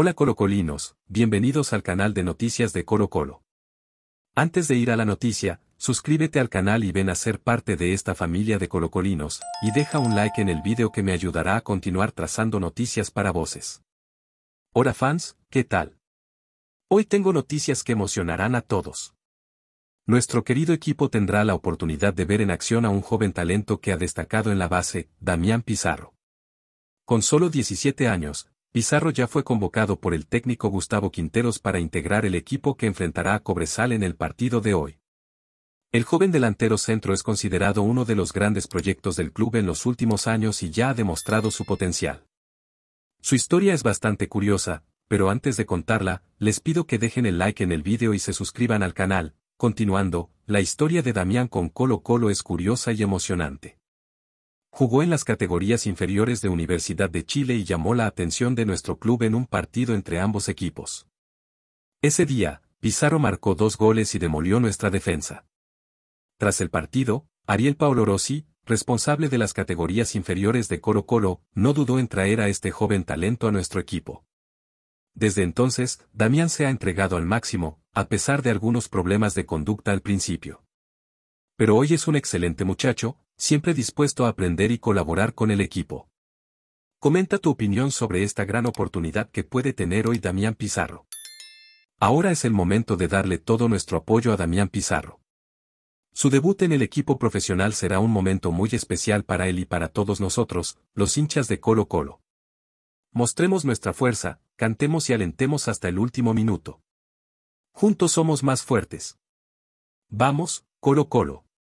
Hola colocolinos, bienvenidos al canal de noticias de Colo Colo. Antes de ir a la noticia, suscríbete al canal y ven a ser parte de esta familia de colocolinos, y deja un like en el video que me ayudará a continuar trazando noticias para voces. Hola fans, ¿qué tal? Hoy tengo noticias que emocionarán a todos. Nuestro querido equipo tendrá la oportunidad de ver en acción a un joven talento que ha destacado en la base, Damián Pizarro. Con solo 17 años, Pizarro ya fue convocado por el técnico Gustavo Quinteros para integrar el equipo que enfrentará a Cobresal en el partido de hoy. El joven delantero centro es considerado uno de los grandes proyectos del club en los últimos años y ya ha demostrado su potencial. Su historia es bastante curiosa, pero antes de contarla, les pido que dejen el like en el vídeo y se suscriban al canal. Continuando, la historia de Damián con Colo Colo es curiosa y emocionante. Jugó en las categorías inferiores de Universidad de Chile y llamó la atención de nuestro club en un partido entre ambos equipos. Ese día, Pizarro marcó dos goles y demolió nuestra defensa. Tras el partido, Ariel Paolo Rossi, responsable de las categorías inferiores de Coro Colo, no dudó en traer a este joven talento a nuestro equipo. Desde entonces, Damián se ha entregado al máximo, a pesar de algunos problemas de conducta al principio. Pero hoy es un excelente muchacho, siempre dispuesto a aprender y colaborar con el equipo. Comenta tu opinión sobre esta gran oportunidad que puede tener hoy Damián Pizarro. Ahora es el momento de darle todo nuestro apoyo a Damián Pizarro. Su debut en el equipo profesional será un momento muy especial para él y para todos nosotros, los hinchas de Colo Colo. Mostremos nuestra fuerza, cantemos y alentemos hasta el último minuto. Juntos somos más fuertes. Vamos, Colo Colo.